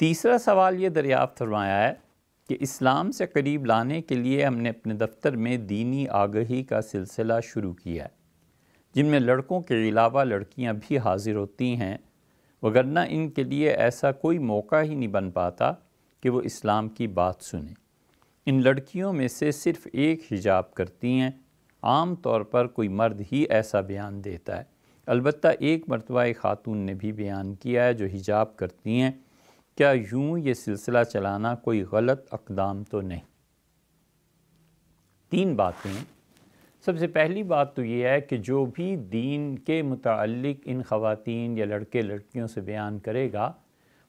तीसरा सवाल ये दरियाफ़त फरमाया है कि इस्लाम से करीब लाने के लिए हमने अपने दफ्तर में दीनी आगही का सिलसिला शुरू किया है जिनमें लड़कों के अलावा लड़कियां भी हाजिर होती हैं वगरना इनके लिए ऐसा कोई मौका ही नहीं बन पाता कि वो इस्लाम की बात सुने इन लड़कियों में से सिर्फ़ एक हिजाब करती हैं आम तौर पर कोई मर्द ही ऐसा बयान देता है अलबत्त एक मरतबा एक ख़ातून ने भी बयान किया है जो हिजाब करती हैं क्या यूं ये सिलसिला चलाना कोई गलत अकदाम तो नहीं तीन बातें सबसे पहली बात तो ये है कि जो भी दीन के मुतक इन ख़वान या लड़के लड़कियों से बयान करेगा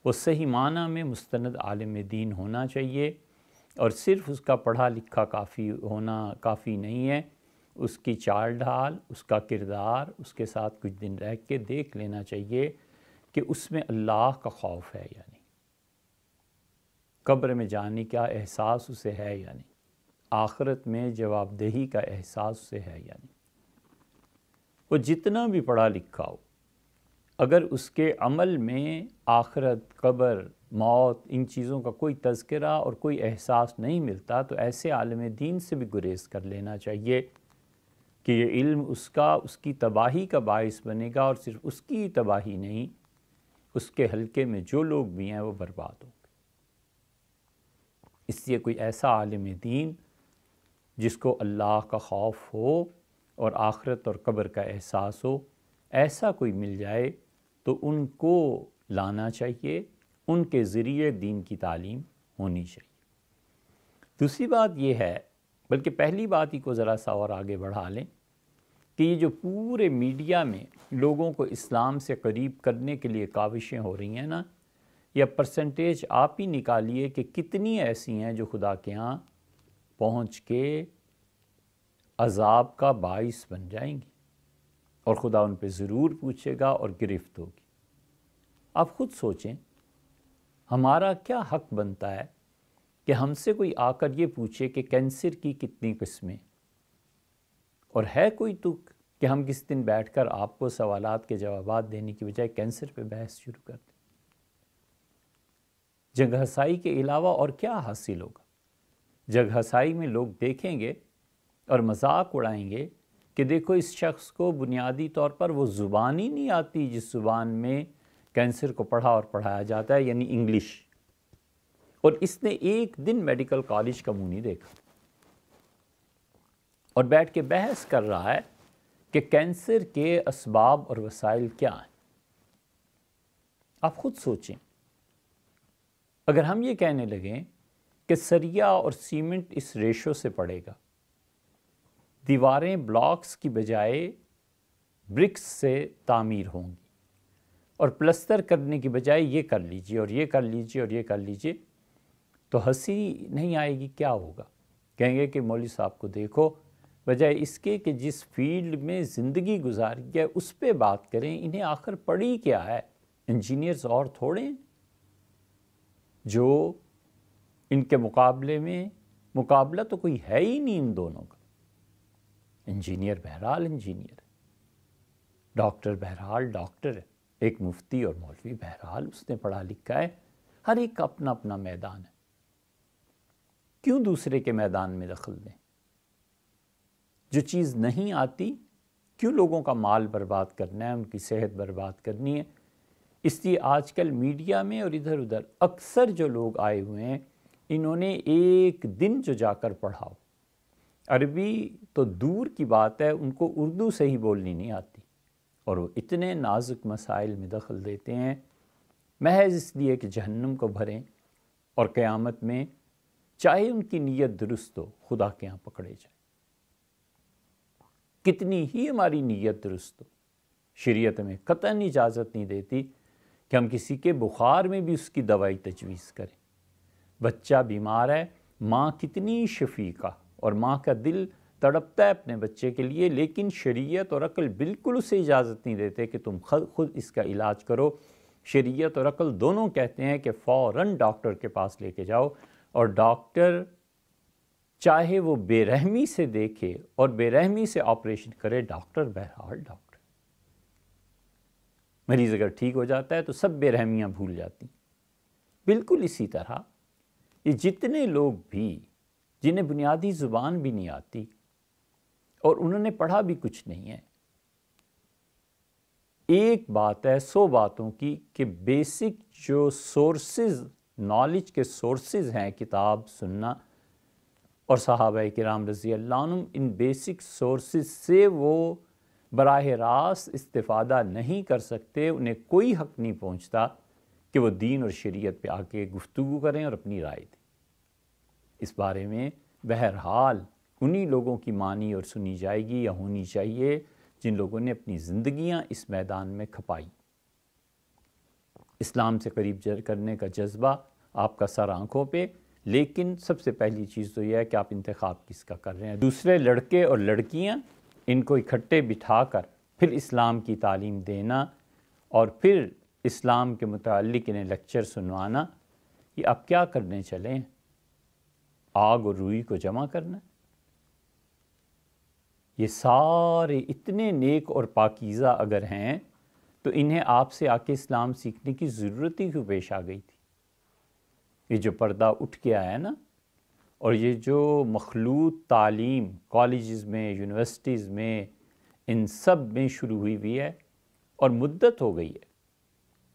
वो सही माना में मुस्ंद आलम दीन होना चाहिए और सिर्फ़ उसका पढ़ा लिखा काफ़ी होना काफ़ी नहीं है उसकी चाल ढाल उसका किरदार उसके साथ कुछ दिन रह के देख लेना चाहिए कि उसमें अल्लाह का खौफ है यानी कब्र में जाने का एहसास उसे है या नहीं आखरत में जवाबदेही का एहसास उसे है या नहीं वो जितना भी पढ़ा लिखा हो अगर उसके अमल में आखरत कब्र मौत इन चीज़ों का कोई तस्करा और कोई एहसास नहीं मिलता तो ऐसे आलम दीन से भी गुरेज़ कर लेना चाहिए कि ये इल्म उसका उसकी तबाही का बायस बनेगा और सिर्फ उसकी तबाही नहीं उसके हलके में जो लोग भी हैं वो बर्बाद हों इसलिए कोई ऐसा आलम दीन जिसको अल्लाह का खौफ हो और आखरत और कब्र का एहसास हो ऐसा कोई मिल जाए तो उनको लाना चाहिए उनके ज़रिए दीन की तालीम होनी चाहिए दूसरी बात यह है बल्कि पहली बात ही को ज़रा सा और आगे बढ़ा लें कि ये जो पूरे मीडिया में लोगों को इस्लाम से करीब करने के लिए काविशें हो रही हैं ना या परसेंटेज आप ही निकालिए कि कितनी ऐसी हैं जो खुदा के यहाँ पहुँच के अजाब का बाइस बन जाएंगी और खुदा उन पर ज़रूर पूछेगा और गिरफ्त होगी आप ख़ुद सोचें हमारा क्या हक बनता है कि हमसे कोई आकर ये पूछे कि कैंसर की कितनी किस्में और है कोई तुक कि हम किस दिन बैठकर आपको सवालात के जवाब देने की बजाय कैंसर पे बहस शुरू कर दें जगहसाई के अलावा और क्या हासिल होगा जगहसाई में लोग देखेंगे और मजाक उड़ाएंगे कि देखो इस शख्स को बुनियादी तौर पर वो ज़ुबान ही नहीं आती जिस ज़ुबान में कैंसर को पढ़ा और पढ़ाया जाता है यानी इंग्लिश और इसने एक दिन मेडिकल कॉलेज का मुँह नहीं देखा और बैठ के बहस कर रहा है कि कैंसर के इसबाब और वसाइल क्या हैं आप ख़ुद सोचें अगर हम ये कहने लगें कि सरिया और सीमेंट इस रेशो से पड़ेगा दीवारें ब्लॉक्स की बजाय ब्रिक्स से तामीर होंगी और प्लस्तर करने की बजाय ये कर लीजिए और ये कर लीजिए और ये कर लीजिए तो हंसी नहीं आएगी क्या होगा कहेंगे कि मौली साहब को देखो बजाय इसके कि जिस फील्ड में ज़िंदगी गुजारी है उस पर बात करें इन्हें आखिर पढ़ी क्या है इंजीनियर्स और थोड़े हैं जो इनके मुकाबले में मुकाबला तो कोई है ही नहीं इन दोनों का इंजीनियर बहरहाल इंजीनियर डॉक्टर बहरहाल डॉक्टर एक मुफ्ती और मौलवी बहरहाल उसने पढ़ा लिखा है हर एक का अपना अपना मैदान है क्यों दूसरे के मैदान में दखल दें जो चीज़ नहीं आती क्यों लोगों का माल बर्बाद करना है उनकी सेहत बर्बाद करनी है इसलिए आजकल मीडिया में और इधर उधर अक्सर जो लोग आए हुए हैं इन्होंने एक दिन जो जाकर पढ़ाओ अरबी तो दूर की बात है उनको उर्दू से ही बोलनी नहीं आती और वो इतने नाजुक मसाइल में दखल देते हैं महज इसलिए कि जहन्नम को भरें और क़यामत में चाहे उनकी नीयत दुरुस्त हो खुदा के यहाँ पकड़े जाए कितनी ही हमारी नीयत दुरुस्त हो शरीयत में कतन इजाज़त नहीं देती कि हम किसी के बुखार में भी उसकी दवाई तजवीज़ करें बच्चा बीमार है माँ कितनी शफीका और माँ का दिल तड़पता है अपने बच्चे के लिए लेकिन शरीयत और अक़ल बिल्कुल उसे इजाज़त नहीं देते कि तुम खुद खुद इसका इलाज करो शरीयत और अक़ल दोनों कहते हैं कि फ़ौर डॉक्टर के पास लेके जाओ और डॉक्टर चाहे वो बेरहमी से देखे और बेरहमी से ऑपरेशन करे डॉक्टर बहरहाल डॉक्टर मरीज़ अगर ठीक हो जाता है तो सब बेरहमियाँ भूल जाती बिल्कुल इसी तरह ये जितने लोग भी जिन्हें बुनियादी ज़ुबान भी नहीं आती और उन्होंने पढ़ा भी कुछ नहीं है एक बात है सौ बातों की कि बेसिक जो सोर्सेज नॉलेज के सोर्सेज हैं किताब सुनना और साहब कराम रज़ी अल्लाह इन बेसिक सोर्सेज से वो बरह रास्त इस्तादा नहीं कर सकते उन्हें कोई हक नहीं पहुँचता कि वो दीन और शरीयत पे आके गुफ्तु करें और अपनी राय दें इस बारे में बहरहाल उन्हीं लोगों की मानी और सुनी जाएगी या होनी चाहिए जिन लोगों ने अपनी ज़िंदगियाँ इस मैदान में खपाई इस्लाम से करीब जर करने का जज्बा आपका सर आँखों पर लेकिन सबसे पहली चीज़ तो यह है कि आप इंतखब किसका कर रहे हैं दूसरे लड़के और लड़कियाँ इनको इकट्ठे बिठा कर फिर इस्लाम की तालीम देना और फिर इस्लाम के मुतलिक इन्हें लेक्चर सुनवाना ये अब क्या करने चले आग और रुई को जमा करना ये सारे इतने नेक और पाकिज़ा अगर हैं तो इन्हें आपसे आके इस्लाम सीखने की ज़रूरत ही क्यों पेश आ गई थी ये जो पर्दा उठ के आया ना और ये जो मखलूत तालीम कॉलेज़ में यूनिवर्सिटीज़ में इन सब में शुरू हुई हुई है और मुद्दत हो गई है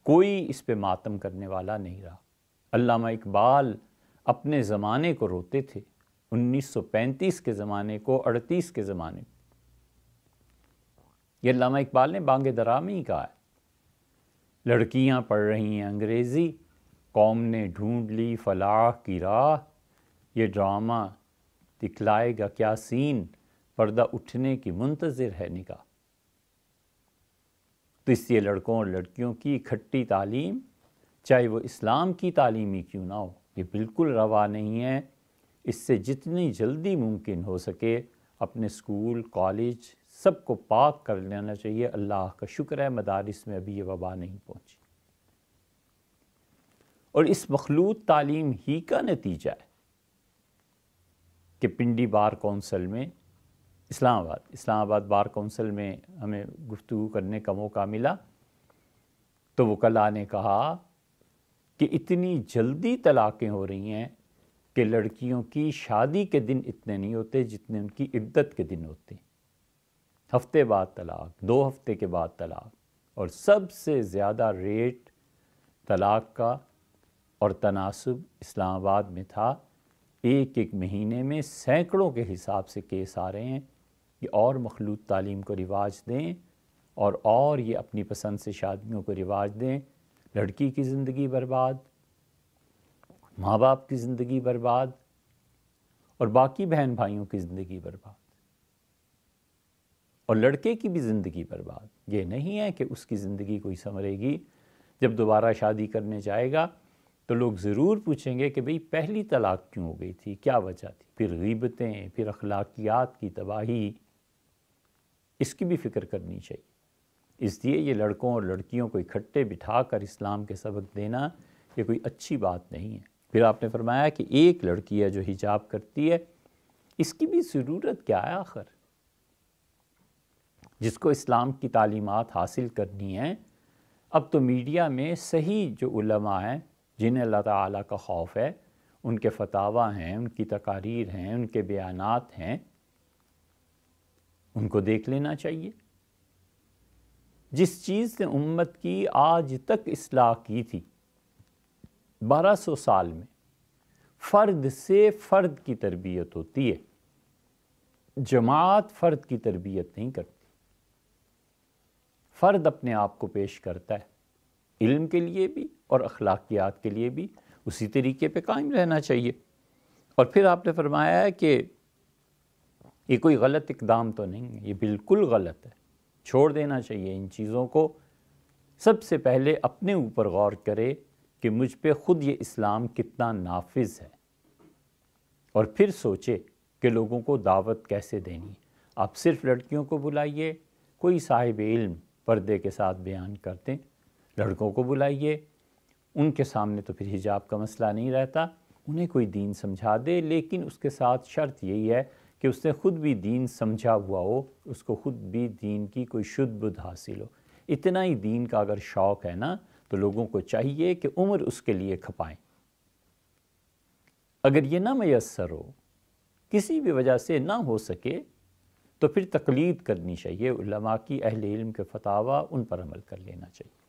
कोई इस पे मातम करने वाला नहीं रहा अल्लामा इकबाल अपने ज़माने को रोते थे 1935 के ज़माने को 38 के ज़माने को ये अल्लामा इकबाल ने बांग दरा में ही कहा है लड़कियाँ पढ़ रही हैं अंग्रेज़ी कौम ने ढूंढ ली फलाह की राह ये ड्रामा दिखलाएगा क्या सीन पर्दा उठने की मुंतज़र है निकाह तो इसलिए लड़कों और लड़कियों की इकट्ठी तालीम चाहे वो इस्लाम की तालीम ही क्यों ना हो ये बिल्कुल रवा नहीं है इससे जितनी जल्दी मुमकिन हो सके अपने स्कूल कॉलेज सबको पाक कर लेना चाहिए अल्लाह का शुक्र है मदारस में अभी ये वबा नहीं पहुँची और इस मखलूत तालीम ही का नतीजा है कि पिंडी बार कौंसल में इस्लामाबाद इस्लामाबाद बार कौंसल में हमें गुफ्तु करने का मौका मिला तो वकला ने कहा कि इतनी जल्दी तलाक़ें हो रही हैं कि लड़कियों की शादी के दिन इतने नहीं होते जितने उनकी इद्दत के दिन होते हफ्ते बाद तलाक दो हफ्ते के बाद तलाक और सबसे ज़्यादा रेट तलाक का और तनासब इस्लामाबाद में था एक एक महीने में सैकड़ों के हिसाब से केस आ रहे हैं कि और मखलूत तालीम को रिवाज दें और और ये अपनी पसंद से शादियों को रिवाज दें लड़की की ज़िंदगी बर्बाद माँ बाप की ज़िंदगी बर्बाद और बाकी बहन भाइयों की ज़िंदगी बर्बाद और लड़के की भी ज़िंदगी बर्बाद ये नहीं है कि उसकी ज़िंदगी कोई संवरेगी जब दोबारा शादी करने जाएगा तो लोग ज़रूर पूछेंगे कि भाई पहली तलाक क्यों हो गई थी क्या वजह थी फिर गीबतें फिर अखलाकियात की तबाही इसकी भी फिक्र करनी चाहिए इसलिए ये लड़कों और लड़कियों को इकट्ठे बिठा कर इस्लाम के सबक देना ये कोई अच्छी बात नहीं है फिर आपने फरमाया कि एक लड़की है जो हिजाब करती है इसकी भी ज़रूरत क्या है आखिर जिसको इस्लाम की तालीमत हासिल करनी है अब तो मीडिया में सही जो उलमा हैं जिन्हें अल्लाह ताला का खौफ है उनके फतावा हैं उनकी तकारीर हैं उनके बयानात हैं उनको देख लेना चाहिए जिस चीज़ ने उम्मत की आज तक असलाह की थी बारह सौ साल में फ़र्द से फ़र्द की तरबियत होती है जमात फ़र्द की तरबियत नहीं करती फ़र्द अपने आप को पेश करता है इल्म के लिए भी और अखलाकियात के लिए भी उसी तरीके पे कायम रहना चाहिए और फिर आपने फरमाया है कि ये कोई गलत इकदाम तो नहीं है ये बिल्कुल गलत है छोड़ देना चाहिए इन चीज़ों को सबसे पहले अपने ऊपर गौर करे कि मुझ पर ख़ुद ये इस्लाम कितना नाफिज है और फिर सोचे कि लोगों को दावत कैसे देनी आप सिर्फ़ लड़कियों को बुलाइए कोई साहिब इल्म पर्दे के साथ बयान करते हैं लड़कों को बुलाइए उनके सामने तो फिर हिजाब का मसला नहीं रहता उन्हें कोई दीन समझा दे लेकिन उसके साथ शर्त यही है कि उसने ख़ुद भी दीन समझा हुआ हो उसको ख़ुद भी दीन की कोई शुद्ध बुद्ध हासिल हो इतना ही दीन का अगर शौक़ है ना तो लोगों को चाहिए कि उम्र उसके लिए खपाएं अगर ये ना मैसर हो किसी भी वजह से ना हो सके तो फिर तकलीद करनी चाहिए उलमा की अहल इल्म के फतावा उन पर अमल कर लेना चाहिए